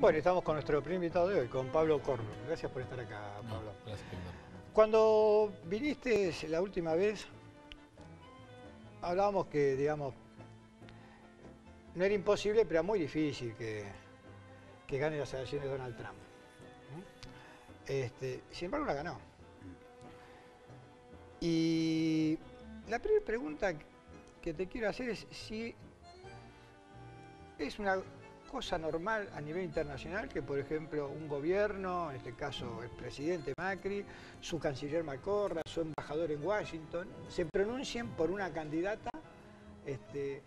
Bueno, estamos con nuestro primer invitado de hoy, con Pablo Corno. Gracias por estar acá, Pablo. gracias, Cuando viniste la última vez, hablábamos que, digamos, no era imposible, pero era muy difícil que, que gane las elecciones Donald Trump. Este, sin embargo, la ganó. Y la primera pregunta que te quiero hacer es si es una cosa normal a nivel internacional que, por ejemplo, un gobierno, en este caso el presidente Macri, su canciller Macorra, su embajador en Washington, se pronuncien por una candidata este,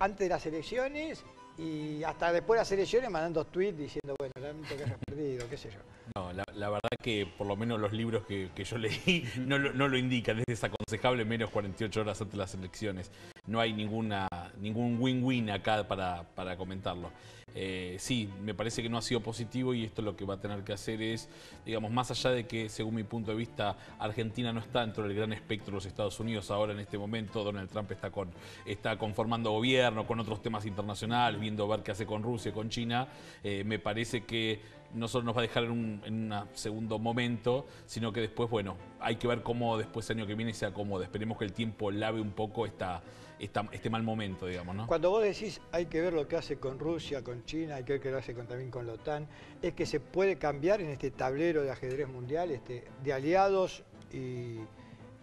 antes de las elecciones y hasta después de las elecciones mandando tweets diciendo, bueno, realmente que has perdido, qué sé yo. No, la, verdad que por lo menos los libros que, yo leí no lo, no lo indican, es desaconsejable menos 48 horas antes de las elecciones no hay ninguna, ningún win-win acá para, para comentarlo. Eh, sí, me parece que no ha sido positivo y esto lo que va a tener que hacer es, digamos, más allá de que, según mi punto de vista, Argentina no está dentro del gran espectro de los Estados Unidos ahora en este momento, Donald Trump está, con, está conformando gobierno con otros temas internacionales, viendo ver qué hace con Rusia, con China, eh, me parece que no solo nos va a dejar en un segundo momento, sino que después, bueno, hay que ver cómo después el año que viene se acomoda. Esperemos que el tiempo lave un poco esta este mal momento, digamos, ¿no? Cuando vos decís hay que ver lo que hace con Rusia, con China, hay que ver lo hace también con la OTAN, es que se puede cambiar en este tablero de ajedrez mundial este, de aliados y,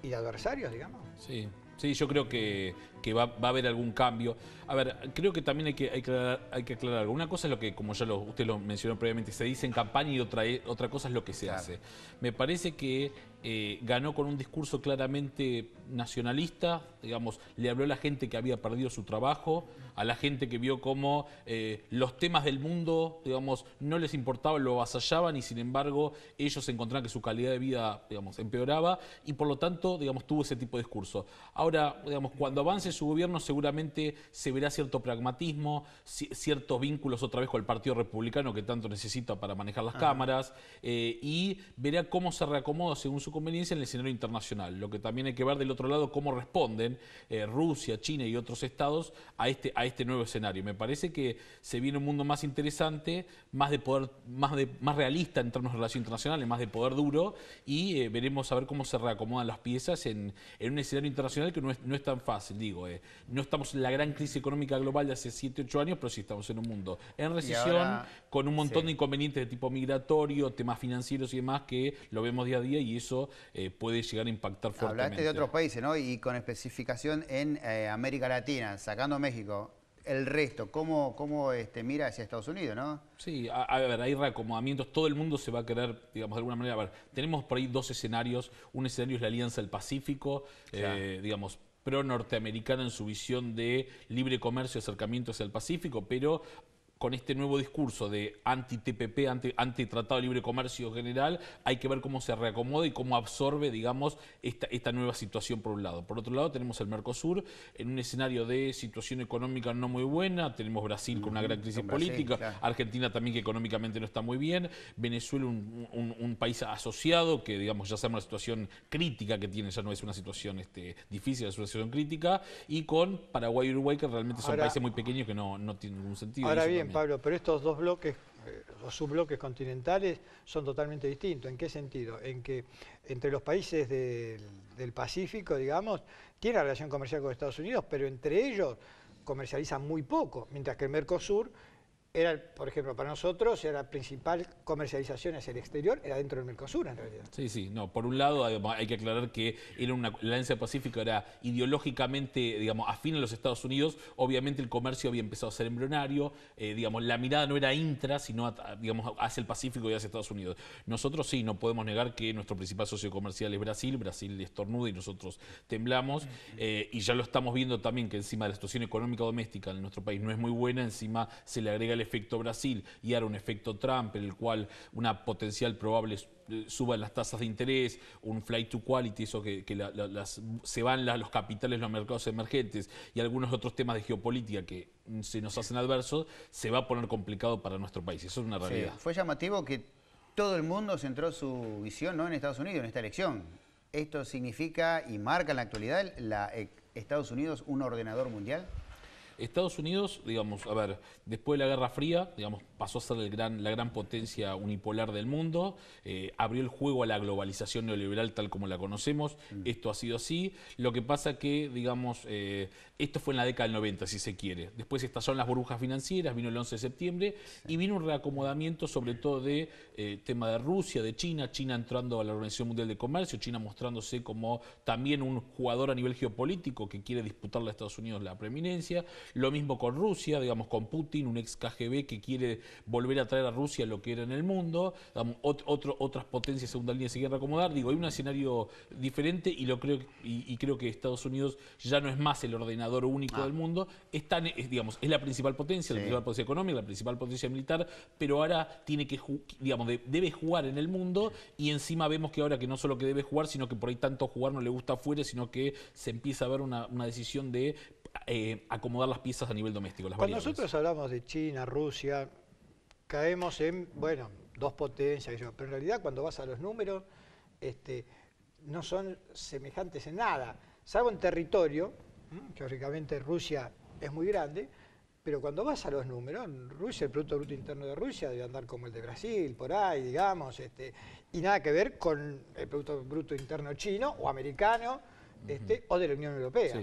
de adversarios, digamos. Sí, sí, yo creo que que va, a haber algún cambio. A ver, creo que también hay que, hay que, aclarar, algo. Una cosa es lo que, como ya lo, usted lo mencionó previamente, se dice en campaña y otra, otra cosa es lo que se hace. Me parece que eh, ganó con un discurso claramente nacionalista, digamos, le habló a la gente que había perdido su trabajo, a la gente que vio cómo eh, los temas del mundo, digamos, no les importaban, lo avasallaban y sin embargo ellos encontraron que su calidad de vida, digamos, empeoraba y por lo tanto, digamos, tuvo ese tipo de discurso. Ahora, digamos, cuando avance su gobierno seguramente se verá cierto pragmatismo, ciertos vínculos otra vez con el Partido Republicano que tanto necesita para manejar las cámaras eh, y verá cómo se reacomoda según su conveniencia en el escenario internacional. Lo que también hay que ver del otro lado cómo responden eh, Rusia, China y otros estados a este, a este nuevo escenario. Me parece que se viene un mundo más interesante, más de poder, más, de, más realista en términos de relaciones internacionales, más de poder duro y eh, veremos a ver cómo se reacomodan las piezas en, en un escenario internacional que no es tan fácil, digo. Eh, no estamos en la gran crisis económica global de hace 7, 8 años, pero sí estamos en un mundo en recesión, con un montón de inconvenientes de tipo migratorio, temas financieros y demás que lo vemos día a día y eso eh, puede llegar a impactar fuertemente. Hablaste de otros países, ¿no? Y con especificación en eh, América Latina, sacando México el resto, cómo, este, mira hacia Estados Unidos, ¿no? Sí, a, ver, hay reacomodamientos, todo el mundo se va a querer, digamos, de alguna manera, a ver, tenemos por ahí dos escenarios, un escenario es la Alianza del Pacífico, digamos, pro-norteamericana en su visión de libre comercio y acercamiento hacia el Pacífico, pero con este nuevo discurso de anti-TPP, anti, tratado de Libre Comercio General, hay que ver cómo se reacomoda y cómo absorbe, digamos, esta, nueva situación por un lado. Por otro lado, tenemos el Mercosur en un escenario de situación económica no muy buena, tenemos Brasil con una gran mm, crisis política, Argentina también que económicamente no está muy bien, Venezuela un, país asociado que, digamos, ya sabemos la situación crítica que tiene, ya no es una situación este, difícil, es una situación crítica, y con Paraguay y Uruguay que realmente son países muy pequeños que no, no tienen ningún sentido. Ahora bien, Pablo, pero estos dos bloques eh, los subbloques continentales son totalmente distintos. ¿En qué sentido? En que entre los países del, Pacífico, digamos, tiene relación comercial con Estados Unidos, pero entre ellos comercializan muy poco, mientras que el Mercosur era, por ejemplo, para nosotros era la principal comercialización hacia el exterior, era dentro del Mercosur en realidad. Sí, sí, no, por un lado hay que aclarar que era una, la Alianza Pacífica era ideológicamente, digamos, afín a los Estados Unidos, obviamente el comercio había empezado a ser embrionario, eh, digamos, la mirada no era intra, sino, digamos, hacia el Pacífico y hacia Estados Unidos. Nosotros sí, no podemos negar que nuestro principal socio comercial es Brasil, Brasil estornuda y nosotros temblamos, eh, y ya lo estamos viendo también que encima de la situación económica doméstica en nuestro país no es muy buena, encima se le agrega el efecto Brasil y ahora un efecto Trump, en el cual una potencial probable eh, suba las tasas de interés, un flight to quality, eso que, se van los capitales, los mercados emergentes y algunos otros temas de geopolítica que mm, se nos hacen adversos, se va a poner complicado para nuestro país. Eso es una realidad. Fue llamativo que todo el mundo centró su visión ¿no? en Estados Unidos, en esta elección. Esto significa y marca en la actualidad la, eh, Estados Unidos un ordenador mundial. Estados Unidos, digamos, a ver, después de la Guerra Fría, digamos, pasó a ser la gran potencia unipolar del mundo, eh, abrió el juego a la globalización neoliberal tal como la conocemos, mm. esto ha sido así, lo que pasa que, digamos, eh, esto fue en la década del 90, si se quiere, después estas son las burbujas financieras, vino el 11 de septiembre y vino un reacomodamiento sobre todo de eh, tema de Rusia, de China, China entrando a la Organización Mundial de Comercio, China mostrándose como también un jugador a nivel geopolítico que quiere disputarle a Estados Unidos la preeminencia, lo mismo con Rusia, digamos, con Putin, un ex KGB que quiere volver a traer a Rusia lo que era en el mundo, otro, otras potencias segunda línea se quieren acomodar. Digo, hay un escenario diferente y, lo creo, y, creo que Estados Unidos ya no es más el ordenador único ah. del mundo, es, digamos, es la principal potencia, la principal potencia económica, la principal potencia militar, pero ahora tiene que, digamos, debe jugar en el mundo y encima vemos que ahora que no solo que debe jugar, sino que por ahí tanto jugar no le gusta afuera, sino que se empieza a ver una, decisión de eh, acomodar las piezas a nivel doméstico. Las Cuando nosotros hablamos de China, Rusia, caemos en, bueno, dos potencias, pero en realidad cuando vas a los números este, no son semejantes en nada, salvo en territorio, que teóricamente Rusia es muy grande, pero cuando vas a los números, Rusia, el Producto Bruto Interno de Rusia debe andar como el de Brasil, por ahí, digamos, este, y nada que ver con el Producto Bruto Interno chino o americano, este, o de la Unión Europea.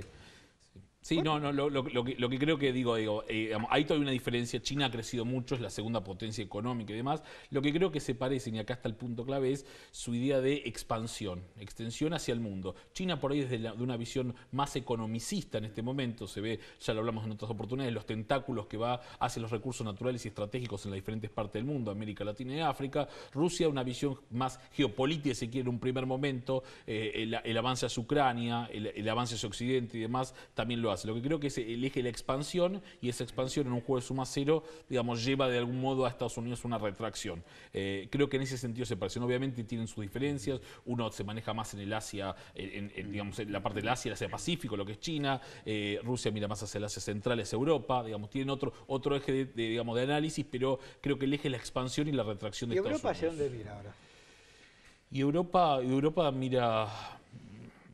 Sí, no, no, lo, que, creo que digo, digo eh, todavía una diferencia. China ha crecido mucho, es la segunda potencia económica y demás. Lo que creo que se parecen, y acá está el punto clave, es su idea de expansión, extensión hacia el mundo. China por ahí desde de una visión más economicista en este momento, se ve, ya lo hablamos en otras oportunidades, los tentáculos que va hacia los recursos naturales y estratégicos en las diferentes partes del mundo, América Latina y África. Rusia, una visión más geopolítica, si quiere, en un primer momento. Eh, el, avance hacia Ucrania, el, el avance hacia Occidente y demás, también lo lo que creo que es el eje de la expansión y esa expansión en un juego de suma cero, digamos, lleva de algún modo a Estados Unidos una retracción. Eh, creo que en ese sentido se parecen. Obviamente tienen sus diferencias. Uno se maneja más en el Asia, digamos, en la parte del Asia, el Asia Pacífico, lo que es China. Eh, Rusia mira más hacia el Asia Central, es Europa. Digamos, tienen otro, otro eje de, digamos, de análisis, pero creo que el eje es la expansión y la retracción de Estados Unidos. ¿Y Europa dónde mira ahora? Y Europa mira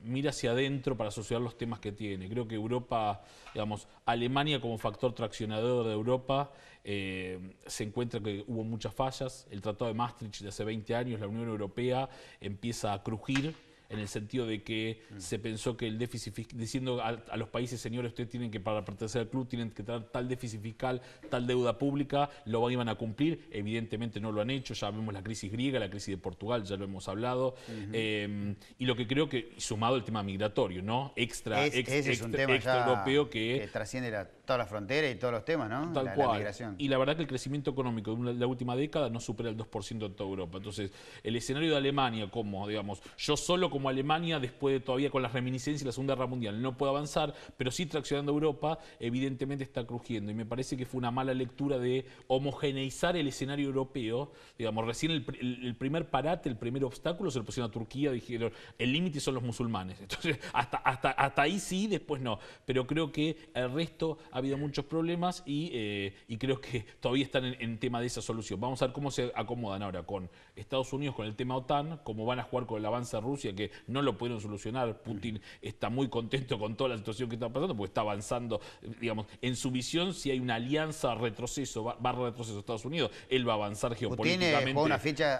mira hacia adentro para asociar los temas que tiene. Creo que Europa, digamos, Alemania como factor traccionador de Europa, eh, se encuentra que hubo muchas fallas. El Tratado de Maastricht de hace 20 años, la Unión Europea empieza a crujir en el sentido de que mm. se pensó que el déficit diciendo a, los países, señores, ustedes tienen que, para pertenecer al club, tienen que tener tal déficit fiscal, tal deuda pública, lo iban a cumplir, evidentemente no lo han hecho, ya vemos la crisis griega, la crisis de Portugal, ya lo hemos hablado, em, y lo que creo que, sumado el tema migratorio, ¿no? Extra, es, extra, europeo que, que trasciende la todas las fronteras y todos los temas, ¿no? Tal cual. Y la verdad que el crecimiento económico de la última década no supera el 2% en toda Europa. Entonces, el escenario de Alemania, como, digamos, yo solo como Alemania, después de todavía con las reminiscencias de la Segunda Guerra Mundial, no puedo avanzar, pero sí traccionando Europa, evidentemente está crujiendo. Y me parece que fue una mala lectura de homogeneizar el escenario europeo. Digamos, recién el, primer parate, el primer obstáculo se lo pusieron a Turquía, dijeron, el límite son los musulmanes. Entonces, hasta, hasta ahí sí, después no. Pero creo que el resto ha habido muchos problemas y, eh, creo que todavía están en, tema de esa solución. Vamos a ver cómo se acomodan ahora con Estados Unidos, con el tema OTAN, cómo van a jugar con el avance de Rusia, que no lo pudieron solucionar. Putin está muy contento con toda la situación que está pasando, porque está avanzando, digamos, en su visión, si hay una alianza retroceso, barra retroceso Estados Unidos, él va a avanzar eh, geopolíticamente. Putin una ficha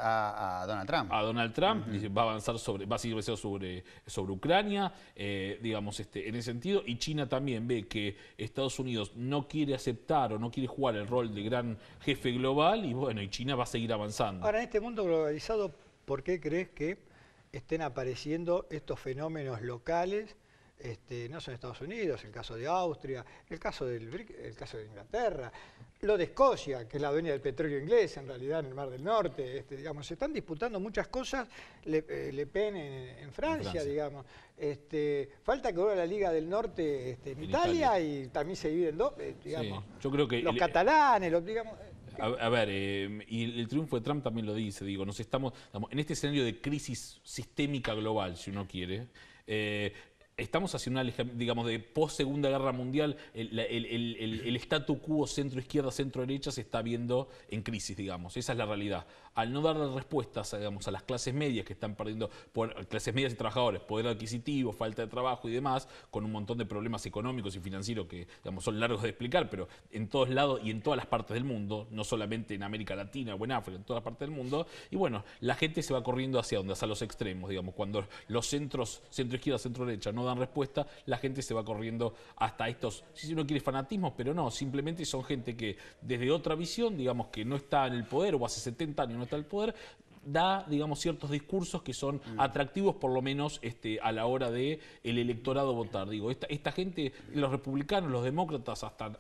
a, Donald Trump. A Donald Trump, va a avanzar sobre, va a seguir sobre, sobre Ucrania, eh, digamos, este, en ese sentido, y China también ve que Estados Unidos no quiere aceptar o no quiere jugar el rol de gran jefe global y bueno, y China va a seguir avanzando. Ahora, en este mundo globalizado, ¿por qué crees que estén apareciendo estos fenómenos locales este, no son Estados Unidos, el caso de Austria, el caso, del, el caso de Inglaterra, lo de Escocia, que es la dueña del petróleo inglés, en realidad en el Mar del Norte, este, digamos, se están disputando muchas cosas, Le, eh, Pen en, Francia, digamos, este, falta que vuelva la Liga del Norte en, Italia, y también se dividen dos, eh, digamos, los catalanes, digamos... Eh, a, ver, y el, triunfo de Trump también lo dice, digo, nos estamos, en este escenario de crisis sistémica global, si uno quiere, estamos haciendo una, digamos, de post-segunda guerra mundial, el, el, statu quo centro-izquierda, centro-derecha se está viendo en crisis, digamos. Esa es la realidad. Al no dar respuestas, digamos, a las clases medias que están perdiendo, clases medias y trabajadores, poder adquisitivo, falta de trabajo y demás, con un montón de problemas económicos y financieros que, digamos, son largos de explicar, pero en todos lados y en todas las partes del mundo, no solamente en América Latina o en África, en todas las partes del mundo, y bueno, la gente se va corriendo hacia dónde hacia los extremos, digamos, cuando los centros, centro-izquierda, centro-derecha, no dan respuesta, la gente se va corriendo hasta estos, si uno quiere fanatismos, pero no, simplemente son gente que desde otra visión, digamos que no está en el poder o hace 70 años no está en el poder, da, digamos, ciertos discursos que son mm. atractivos, por lo menos este, a la hora de el electorado votar. Digo, esta, esta gente, los republicanos, los demócratas, hasta,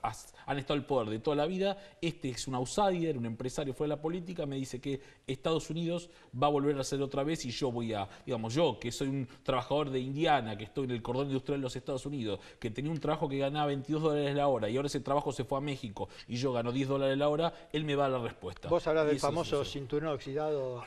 han estado al poder de toda la vida. Este es un outsider, un empresario fuera de la política, me dice que Estados Unidos va a volver a ser otra vez y yo voy a, digamos, yo, que soy un trabajador de Indiana, que estoy en el cordón industrial de los Estados Unidos, que tenía un trabajo que ganaba 22 dólares la hora y ahora ese trabajo se fue a México y yo gano 10 dólares la hora, él me va a la respuesta. Vos hablas del famoso cinturón oxidado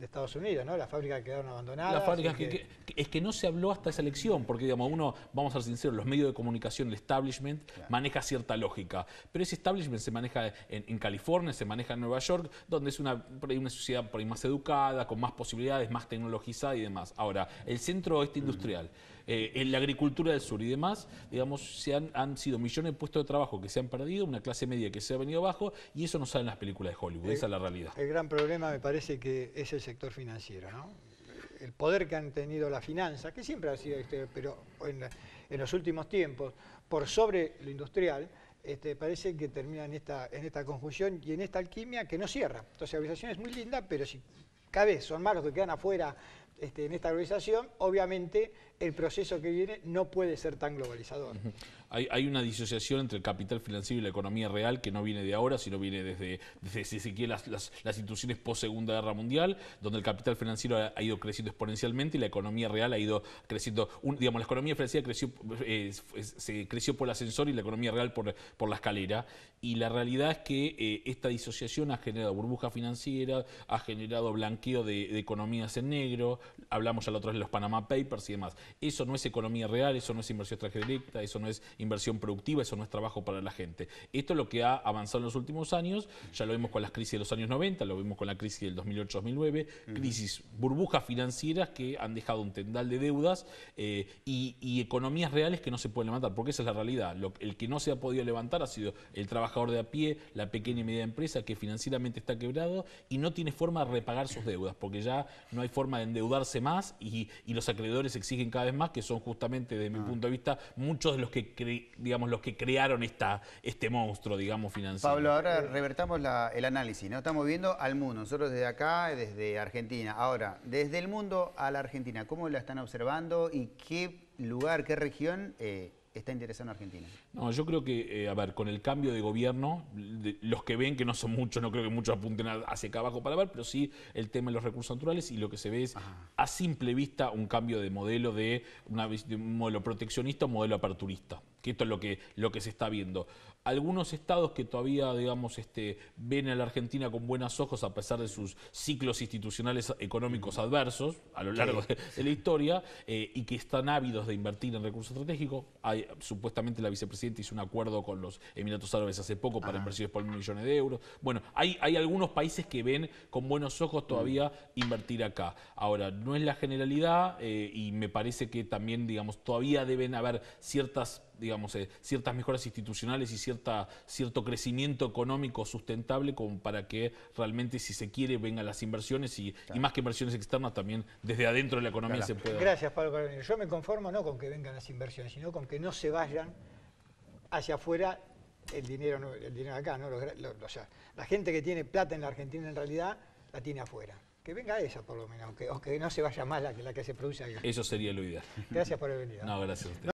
de Estados Unidos, ¿no? Las fábricas quedaron abandonadas. Las fábricas es que no se habló hasta esa elección, porque digamos, uno, vamos a ser sinceros, los medios de comunicación, el establishment, maneja cierta lógica. Pero ese establishment se maneja en, California, se maneja en Nueva York, donde es una, una sociedad por más educada, con más posibilidades, más tecnologizada y demás. Ahora, el centro oeste mm. industrial. Eh, en la agricultura del sur y demás, digamos, se han, sido millones de puestos de trabajo que se han perdido, una clase media que se ha venido abajo, y eso no sale en las películas de Hollywood, esa es la realidad. El gran problema me parece que es el sector financiero, El poder que han tenido las finanzas, que siempre ha sido, este, pero en, los últimos tiempos, por sobre lo industrial, este, parece que termina en esta, en esta conjunción y en esta alquimia que no cierra. Entonces, la organización es muy linda, pero si cada vez son más los que quedan afuera este, en esta organización, obviamente el proceso que viene no puede ser tan globalizador hay, una disociación entre el capital financiero y la economía real que no viene de ahora, sino viene desde, desde, las, las, las, instituciones post Segunda Guerra Mundial, donde el capital financiero ha, ido creciendo exponencialmente y la economía real ha ido creciendo. digamos, la economía financiera creció, eh, se creció por el ascensor y la economía real por, por la escalera. Y la realidad es que eh, esta disociación ha generado burbuja financiera, ha generado blanqueo de, de economías en negro, hablamos ya la otra vez de los Panama Papers y demás. Eso no es economía real, eso no es inversión extranjera directa, eso no es inversión productiva, eso no es trabajo para la gente. Esto es lo que ha avanzado en los últimos años, ya lo vimos con las crisis de los años 90, lo vimos con la crisis del 2008-2009, crisis, burbujas financieras que han dejado un tendal de deudas eh, y, economías reales que no se pueden levantar, porque esa es la realidad. el que no se ha podido levantar ha sido el trabajador de a pie, la pequeña y media empresa que financieramente está quebrado y no tiene forma de repagar sus deudas, porque ya no hay forma de endeudarse más y, los acreedores exigen cada vez más, que son justamente, desde mi ah. punto de vista, muchos de los que creen digamos, los que crearon esta, este monstruo, digamos, financiero. Pablo, ahora revertamos el análisis, ¿no? Estamos viendo al mundo, nosotros desde acá, desde Argentina. Ahora, desde el mundo a la Argentina, ¿cómo la están observando y qué lugar, qué región... Eh, está interesando a Argentina? No, yo creo que, eh, a ver, con el cambio de gobierno, los que ven, que no son muchos, no creo que muchos apunten hacia acá abajo para ver, pero sí el tema de los recursos naturales y lo que se ve es a simple vista un cambio de modelo de, una, de un modelo proteccionista a un modelo aperturista que esto es lo que, lo que se está viendo. Algunos estados que todavía, digamos, este, ven a la Argentina con buenos ojos a pesar de sus ciclos institucionales económicos adversos a lo largo de, la historia eh, y que están ávidos de invertir en recursos estratégicos. Hay, supuestamente la vicepresidenta hizo un acuerdo con los Emiratos Árabes hace poco para inversiones por millones de euros. Bueno, hay, hay algunos países que ven con buenos ojos todavía invertir acá. Ahora, no es la generalidad eh, y me parece que también, digamos, todavía deben haber ciertas digamos, eh, ciertas mejoras institucionales y cierta, cierto crecimiento económico sustentable como para que realmente, si se quiere, vengan las inversiones y, más que inversiones externas, también desde adentro de la economía se pueda... Gracias, Pablo Carolina. Yo me conformo no con que vengan las inversiones, sino con que no se vayan hacia afuera el dinero, el dinero acá, ¿no? la gente que tiene plata en la Argentina en realidad la tiene afuera. Que venga esa por lo menos, o que, no se vaya más la, que la que se produce Eso sería lo ideal. Gracias por haber venido. No, gracias a usted.